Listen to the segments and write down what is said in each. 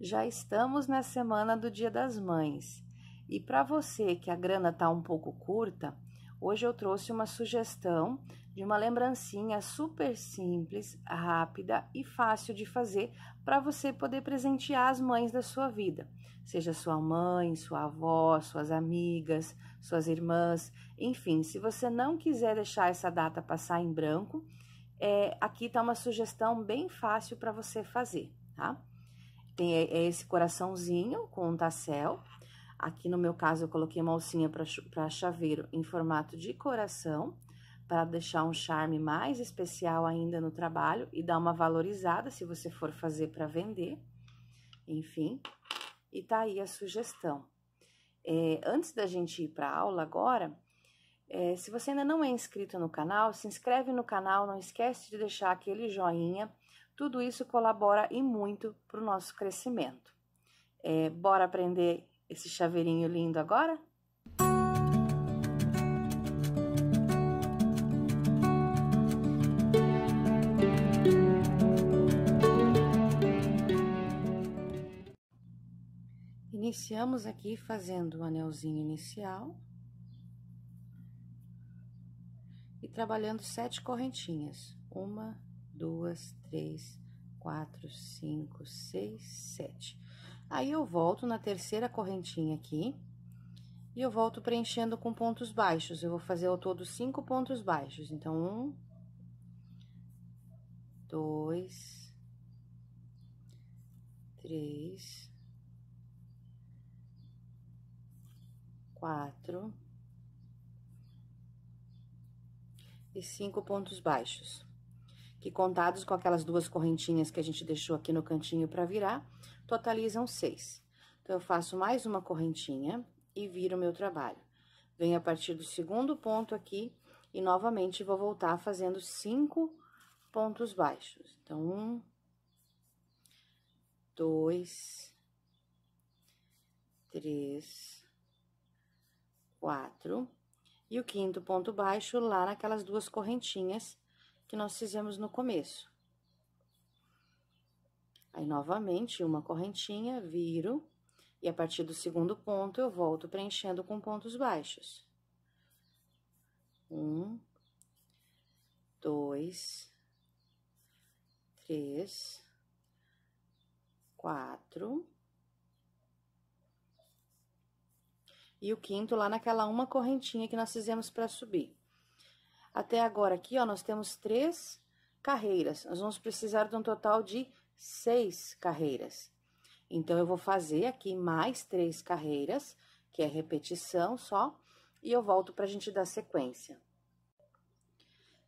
Já estamos na semana do Dia das Mães. E para você que a grana está um pouco curta, hoje eu trouxe uma sugestão de uma lembrancinha super simples, rápida e fácil de fazer para você poder presentear as mães da sua vida, seja sua mãe, sua avó, suas amigas, suas irmãs, enfim, se você não quiser deixar essa data passar em branco, é, aqui está uma sugestão bem fácil para você fazer, tá? Tem é, é esse coraçãozinho com um tassel. Aqui no meu caso, eu coloquei uma alcinha para chaveiro em formato de coração, para deixar um charme mais especial ainda no trabalho e dar uma valorizada se você for fazer para vender. Enfim, e tá aí a sugestão. É, antes da gente ir para aula agora, é, se você ainda não é inscrito no canal, se inscreve no canal, não esquece de deixar aquele joinha tudo isso colabora e muito para o nosso crescimento. É, bora aprender esse chaveirinho lindo agora? Iniciamos aqui fazendo o anelzinho inicial e trabalhando sete correntinhas. Uma, duas, três, quatro, cinco, seis, sete. Aí, eu volto na terceira correntinha aqui, e eu volto preenchendo com pontos baixos. Eu vou fazer ao todo cinco pontos baixos. Então, um, dois, três, quatro e cinco pontos baixos que contados com aquelas duas correntinhas que a gente deixou aqui no cantinho para virar, totalizam seis. Então, eu faço mais uma correntinha e viro o meu trabalho. Venho a partir do segundo ponto aqui e, novamente, vou voltar fazendo cinco pontos baixos. Então, um, dois, três, quatro. E o quinto ponto baixo lá naquelas duas correntinhas que nós fizemos no começo. Aí, novamente, uma correntinha, viro, e a partir do segundo ponto, eu volto preenchendo com pontos baixos. Um, dois, três, quatro. E o quinto lá naquela uma correntinha que nós fizemos para subir. Até agora aqui, ó, nós temos três carreiras. Nós vamos precisar de um total de seis carreiras. Então, eu vou fazer aqui mais três carreiras, que é repetição só, e eu volto para a gente dar sequência.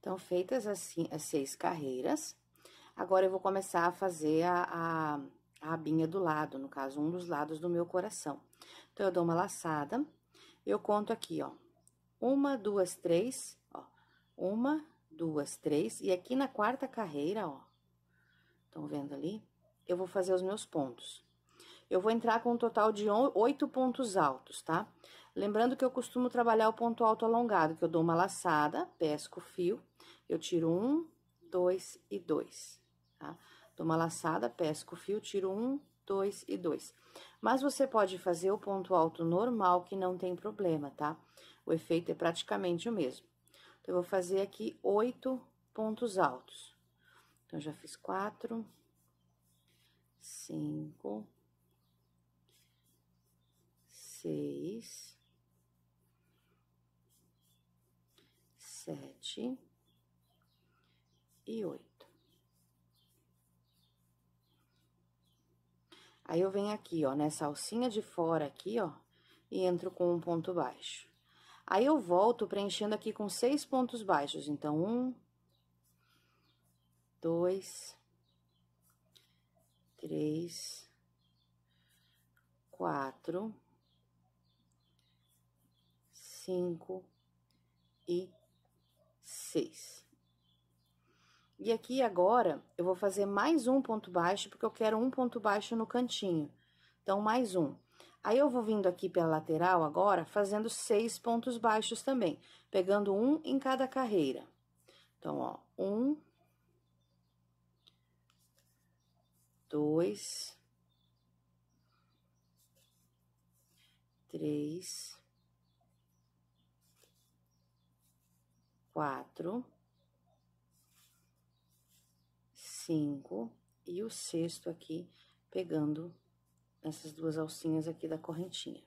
Então, feitas assim as seis carreiras, agora eu vou começar a fazer a, a, a abinha do lado, no caso, um dos lados do meu coração. Então, eu dou uma laçada, eu conto aqui, ó, uma, duas, três, uma, duas, três, e aqui na quarta carreira, ó, estão vendo ali? Eu vou fazer os meus pontos. Eu vou entrar com um total de oito pontos altos, tá? Lembrando que eu costumo trabalhar o ponto alto alongado, que eu dou uma laçada, pesco o fio, eu tiro um, dois e dois, tá? Dou uma laçada, pesco o fio, tiro um, dois e dois. Mas você pode fazer o ponto alto normal, que não tem problema, tá? O efeito é praticamente o mesmo eu vou fazer aqui oito pontos altos. Então, já fiz quatro, cinco, seis, sete e oito. Aí, eu venho aqui, ó, nessa alcinha de fora aqui, ó, e entro com um ponto baixo. Aí eu volto preenchendo aqui com seis pontos baixos. Então, um, dois, três, quatro, cinco e seis. E aqui agora eu vou fazer mais um ponto baixo, porque eu quero um ponto baixo no cantinho. Então, mais um. Aí eu vou vindo aqui pela lateral agora, fazendo seis pontos baixos também, pegando um em cada carreira. Então, ó, um, dois, três, quatro, cinco, e o sexto aqui pegando essas duas alcinhas aqui da correntinha.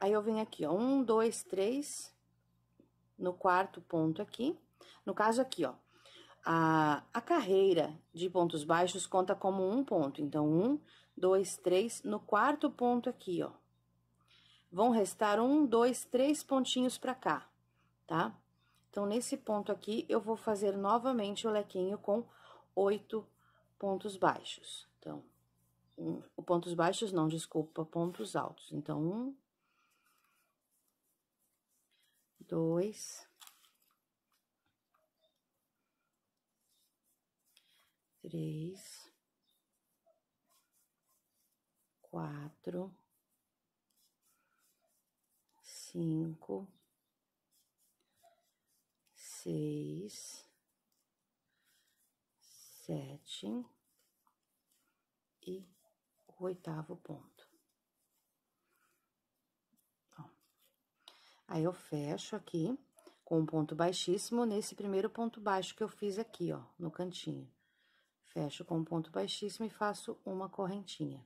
Aí, eu venho aqui, ó, um, dois, três, no quarto ponto aqui. No caso aqui, ó, a, a carreira de pontos baixos conta como um ponto. Então, um, dois, três, no quarto ponto aqui, ó. Vão restar um, dois, três pontinhos pra cá, tá? Então, nesse ponto aqui, eu vou fazer novamente o lequinho com oito pontos pontos baixos. Então, um, pontos baixos não, desculpa, pontos altos. Então, um, dois, três, quatro, cinco, seis sete e o oitavo ponto. Ó. Aí, eu fecho aqui com um ponto baixíssimo nesse primeiro ponto baixo que eu fiz aqui, ó, no cantinho. Fecho com um ponto baixíssimo e faço uma correntinha.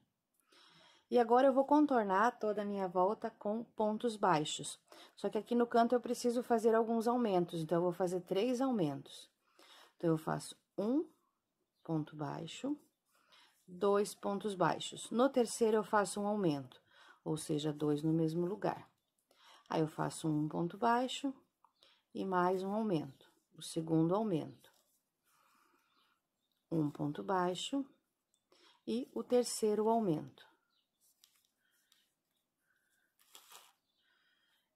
E agora, eu vou contornar toda a minha volta com pontos baixos. Só que aqui no canto, eu preciso fazer alguns aumentos, então, eu vou fazer três aumentos. Então, eu faço um, ponto baixo, dois pontos baixos. No terceiro, eu faço um aumento, ou seja, dois no mesmo lugar. Aí, eu faço um ponto baixo e mais um aumento, o segundo aumento. Um ponto baixo e o terceiro aumento.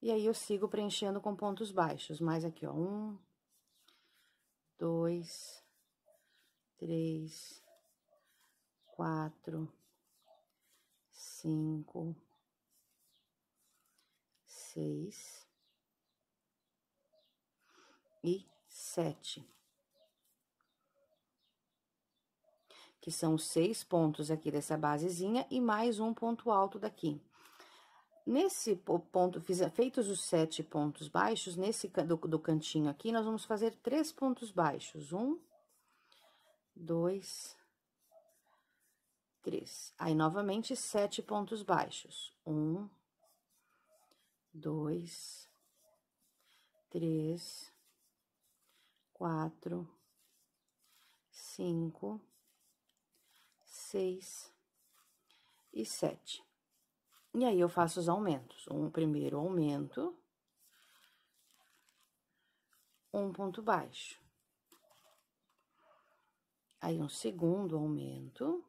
E aí, eu sigo preenchendo com pontos baixos, mais aqui, ó, um, dois, três, quatro, cinco, seis e sete. Que são seis pontos aqui dessa basezinha e mais um ponto alto daqui. Nesse ponto, feitos os sete pontos baixos, nesse do, do cantinho aqui, nós vamos fazer três pontos baixos. Um, dois, três. Aí, novamente, sete pontos baixos. Um, dois, três, quatro, cinco, seis e sete. E aí, eu faço os aumentos. Um primeiro aumento, um ponto baixo Aí, um segundo aumento.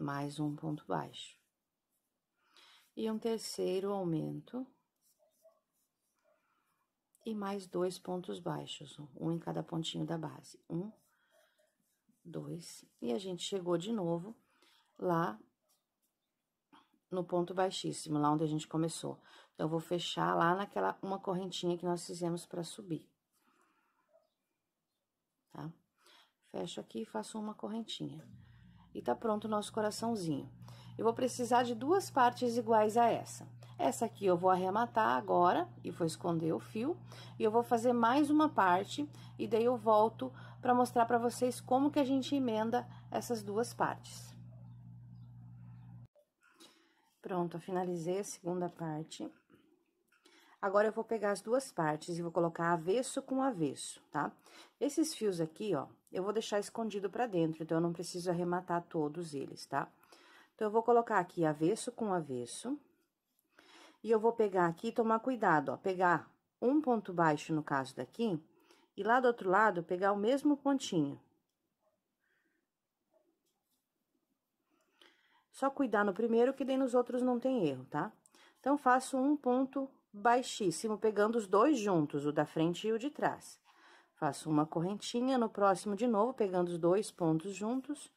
Mais um ponto baixo. E um terceiro aumento. E mais dois pontos baixos, um em cada pontinho da base. Um, dois. E a gente chegou de novo lá no ponto baixíssimo, lá onde a gente começou. Então, eu vou fechar lá naquela uma correntinha que nós fizemos para subir tá? Fecho aqui e faço uma correntinha. E tá pronto o nosso coraçãozinho. Eu vou precisar de duas partes iguais a essa. Essa aqui eu vou arrematar agora, e vou esconder o fio, e eu vou fazer mais uma parte, e daí eu volto para mostrar para vocês como que a gente emenda essas duas partes. Pronto, eu finalizei a segunda parte. Agora, eu vou pegar as duas partes e vou colocar avesso com avesso, tá? Esses fios aqui, ó, eu vou deixar escondido pra dentro, então, eu não preciso arrematar todos eles, tá? Então, eu vou colocar aqui avesso com avesso. E eu vou pegar aqui e tomar cuidado, ó, pegar um ponto baixo, no caso daqui, e lá do outro lado, pegar o mesmo pontinho. Só cuidar no primeiro, que nem nos outros não tem erro, tá? Então, faço um ponto baixíssimo, pegando os dois juntos, o da frente e o de trás. Faço uma correntinha, no próximo de novo, pegando os dois pontos juntos,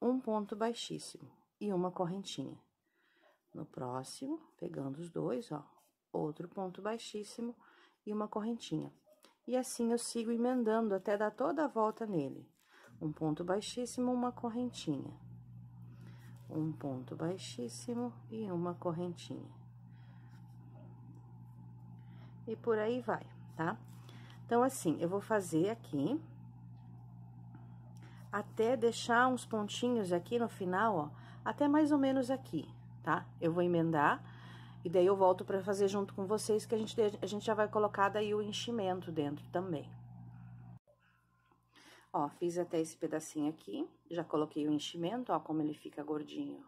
um ponto baixíssimo e uma correntinha. No próximo, pegando os dois, ó, outro ponto baixíssimo e uma correntinha. E assim eu sigo emendando até dar toda a volta nele. Um ponto baixíssimo, uma correntinha. Um ponto baixíssimo e uma correntinha e por aí vai, tá? Então, assim, eu vou fazer aqui, até deixar uns pontinhos aqui no final, ó, até mais ou menos aqui, tá? Eu vou emendar, e daí eu volto pra fazer junto com vocês, que a gente, a gente já vai colocar daí o enchimento dentro também. Ó, fiz até esse pedacinho aqui, já coloquei o enchimento, ó, como ele fica gordinho,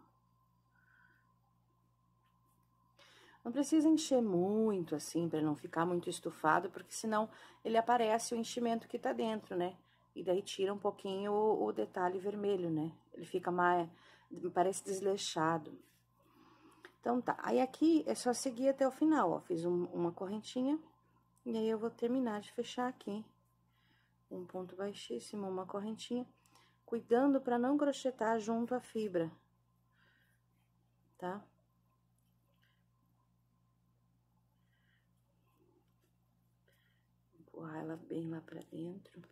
Não precisa encher muito assim para não ficar muito estufado, porque senão ele aparece o enchimento que tá dentro, né? E daí tira um pouquinho o, o detalhe vermelho, né? Ele fica mais parece desleixado. Então tá. Aí aqui é só seguir até o final, ó. Fiz um, uma correntinha e aí eu vou terminar de fechar aqui. Um ponto baixíssimo, uma correntinha, cuidando para não crochetar junto à fibra. Tá? empurrar ela bem lá para dentro.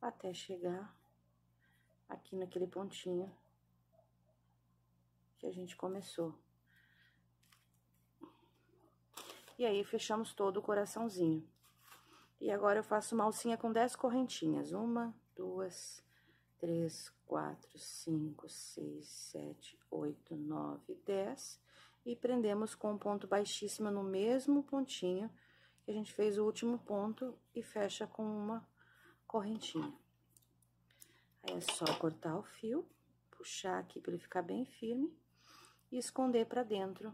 Até chegar aqui naquele pontinho que a gente começou. E aí, fechamos todo o coraçãozinho. E agora, eu faço uma alcinha com 10 correntinhas. Uma, duas, três, quatro, cinco, seis, sete, oito, nove, dez. E prendemos com um ponto baixíssimo no mesmo pontinho que a gente fez o último ponto e fecha com uma correntinha. Aí, é só cortar o fio, puxar aqui para ele ficar bem firme e esconder para dentro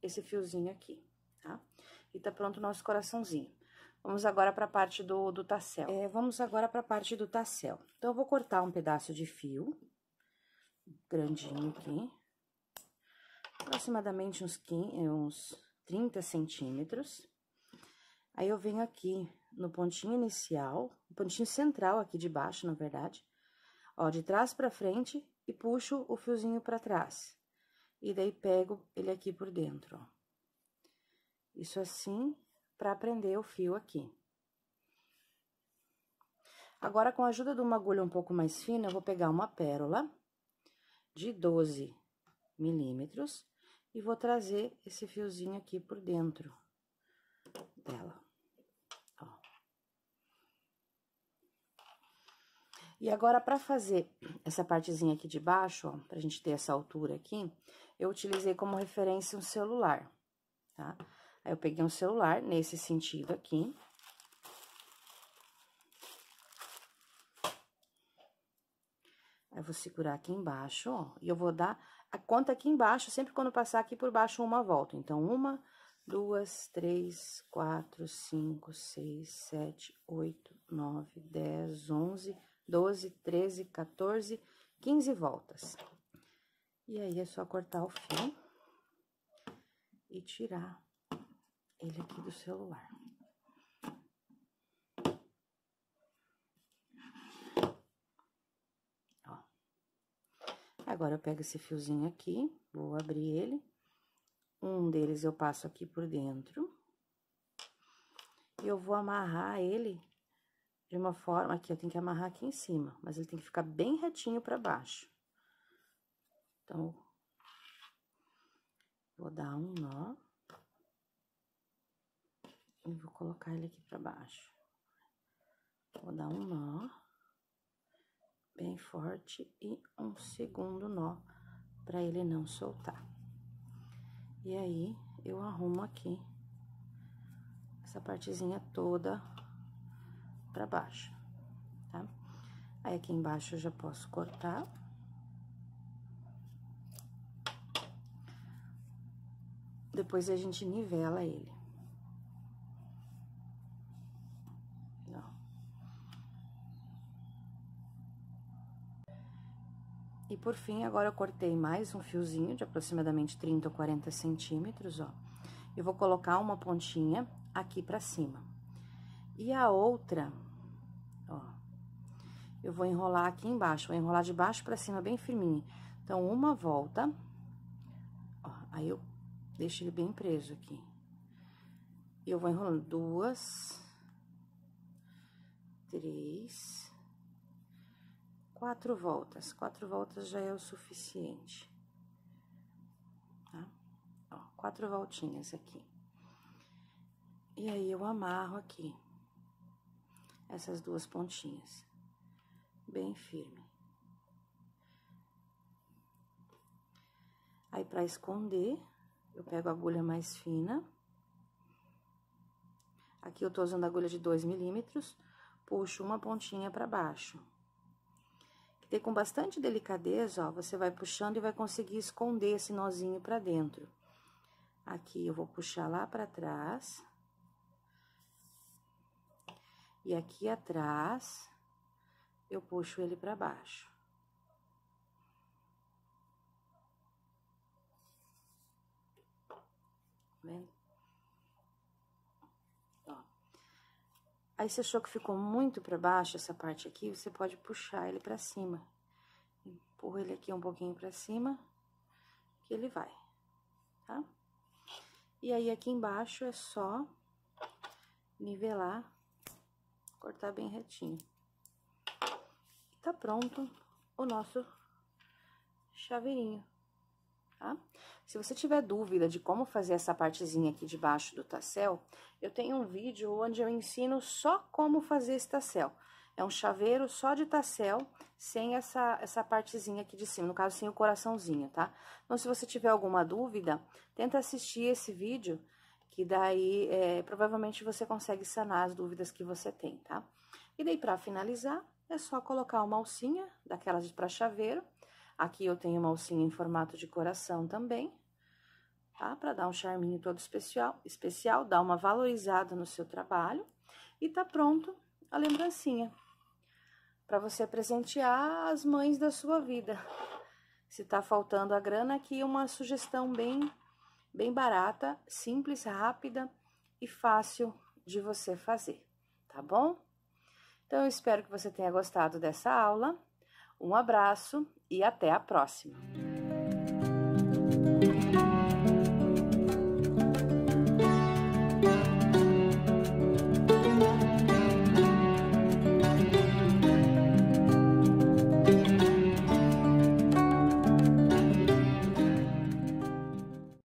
esse fiozinho aqui. E tá pronto o nosso coraçãozinho. Vamos agora para a parte do, do tassel. É, vamos agora para a parte do tassel. Então, eu vou cortar um pedaço de fio, grandinho aqui, aproximadamente uns, 15, uns 30 centímetros. Aí, eu venho aqui no pontinho inicial, pontinho central aqui de baixo, na verdade, ó, de trás para frente e puxo o fiozinho para trás. E daí, pego ele aqui por dentro, ó. Isso assim, para prender o fio aqui. Agora, com a ajuda de uma agulha um pouco mais fina, eu vou pegar uma pérola de 12 milímetros e vou trazer esse fiozinho aqui por dentro dela. Ó. E agora, para fazer essa partezinha aqui de baixo, ó, pra gente ter essa altura aqui, eu utilizei como referência um celular, tá? Tá? Aí, eu peguei um celular nesse sentido aqui. Aí, eu vou segurar aqui embaixo, ó, e eu vou dar a conta aqui embaixo, sempre quando passar aqui por baixo, uma volta. Então, uma, duas, três, quatro, cinco, seis, sete, oito, nove, dez, onze, doze, treze, quatorze, quinze voltas. E aí, é só cortar o fio e tirar ele aqui do celular. Ó. Agora eu pego esse fiozinho aqui, vou abrir ele. Um deles eu passo aqui por dentro. E eu vou amarrar ele de uma forma... Aqui, eu tenho que amarrar aqui em cima, mas ele tem que ficar bem retinho pra baixo. Então, vou dar um nó e vou colocar ele aqui pra baixo. Vou dar um nó bem forte e um segundo nó para ele não soltar. E aí, eu arrumo aqui essa partezinha toda pra baixo, tá? Aí, aqui embaixo, eu já posso cortar. Depois, a gente nivela ele. E por fim, agora eu cortei mais um fiozinho de aproximadamente 30 ou 40 centímetros, ó. Eu vou colocar uma pontinha aqui pra cima. E a outra, ó, eu vou enrolar aqui embaixo, vou enrolar de baixo pra cima, bem firminho. Então, uma volta, ó, aí eu deixo ele bem preso aqui. E eu vou enrolando duas, três, quatro voltas. Quatro voltas já é o suficiente. Tá? Ó, quatro voltinhas aqui. E aí, eu amarro aqui essas duas pontinhas, bem firme. Aí, para esconder, eu pego a agulha mais fina. Aqui eu tô usando agulha de dois milímetros, puxo uma pontinha para baixo. E com bastante delicadeza, ó, você vai puxando e vai conseguir esconder esse nozinho pra dentro. Aqui eu vou puxar lá pra trás. E aqui atrás, eu puxo ele pra baixo. Tá vendo? Aí, se achou que ficou muito para baixo essa parte aqui, você pode puxar ele para cima. Empurra ele aqui um pouquinho para cima, que ele vai, tá? E aí, aqui embaixo é só nivelar, cortar bem retinho. Tá pronto o nosso chaveirinho. Tá? Se você tiver dúvida de como fazer essa partezinha aqui debaixo do tassel, eu tenho um vídeo onde eu ensino só como fazer esse tassel. É um chaveiro só de tassel, sem essa, essa partezinha aqui de cima, no caso, sem o coraçãozinho, tá? Então, se você tiver alguma dúvida, tenta assistir esse vídeo, que daí, é, provavelmente, você consegue sanar as dúvidas que você tem, tá? E daí, pra finalizar, é só colocar uma alcinha, daquelas para chaveiro, Aqui eu tenho uma alcinha em formato de coração também, tá? Para dar um charminho todo especial, especial, dar uma valorizada no seu trabalho. E tá pronto a lembrancinha para você presentear as mães da sua vida. Se tá faltando a grana, aqui uma sugestão bem, bem barata, simples, rápida e fácil de você fazer, tá bom? Então, eu espero que você tenha gostado dessa aula. Um abraço e até a próxima!